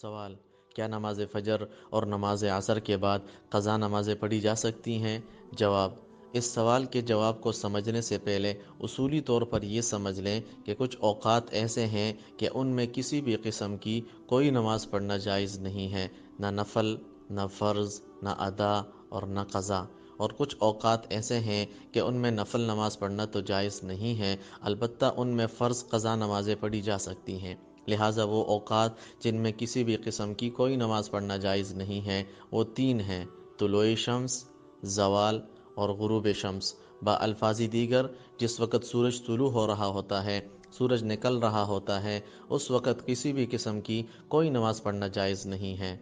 सवाल क्या नमाज फजर और नमाज असर के बाद क़ज़ा नमाज़ें पढ़ी जा सकती हैं जवाब इस सवाल के जवाब को समझने से पहले उसूली तौर पर ये समझ लें कि कुछ अवात ऐसे हैं कि उनमें किसी भी किस्म की कोई नमाज़ पढ़ना जायज़ नहीं है ना नफल ना फ़र्ज़ ना अदा और ना क़ज़ा और कुछ अवात ऐसे हैं कि उनमें नफल नमाज़ पढ़ना तो जायज़ नहीं है अलबत्त उनमें फ़र्ज़ क़ज़ा नमाज़ें पढ़ी जा सकती हैं लिहाजा वो अवकात जिनमें किसी भी किस्म की कोई नमाज़ पढ़ना जायज़ नहीं है वो तीन हैं तुलो शम्स जवाल और गुरूब शम्स बाल्फाजी दीगर जिस वक़्त सूरज तुलू हो रहा होता है सूरज निकल रहा होता है उस वक़्त किसी भी किस्म की कोई नमाज़ पढ़ना जायज़ नहीं है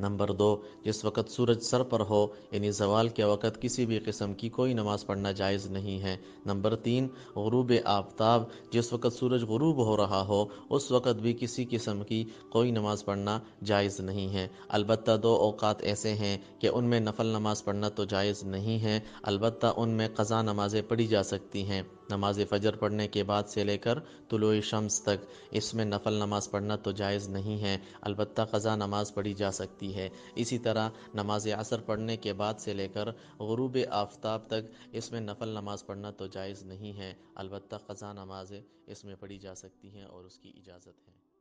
नंबर दो जिस वक़्त सूरज सर पर हो यानी जवाल के वक़्त किसी भी किस्म की कोई नमाज़ पढ़ना जायज़ नहीं है नंबर तीन गरूब आफ्ताब जिस वक़्त सूरज गरूब हो रहा हो उस वक़्त भी किसी किस्म की कोई नमाज़ पढ़ना जायज़ नहीं है अलबत् दो अवकात ऐसे हैं कि उनमें नफल नमाज़ पढ़ना तो जायज़ नहीं है अलबत् उनमें क़ज़ा नमाज़ें पढ़ी जा सकती हैं नमाज फ़जर पढ़ने के बाद से लेकर तुलो शम्स तक इसमें नफल नमाज़ पढ़ना तो जायज़ नहीं है अलबत् ख़ज़ा नमाज़ पढ़ी जा सकती है इसी तरह नमाज असर पढ़ने के बाद से लेकर गरूब आफ्ताब तक इसमें नफल नमाज़ पढ़ना तो जायज़ नहीं है अलबत् ख़ज़ा नमाज़ इसमें पढ़ी जा सकती हैं और उसकी इजाज़त है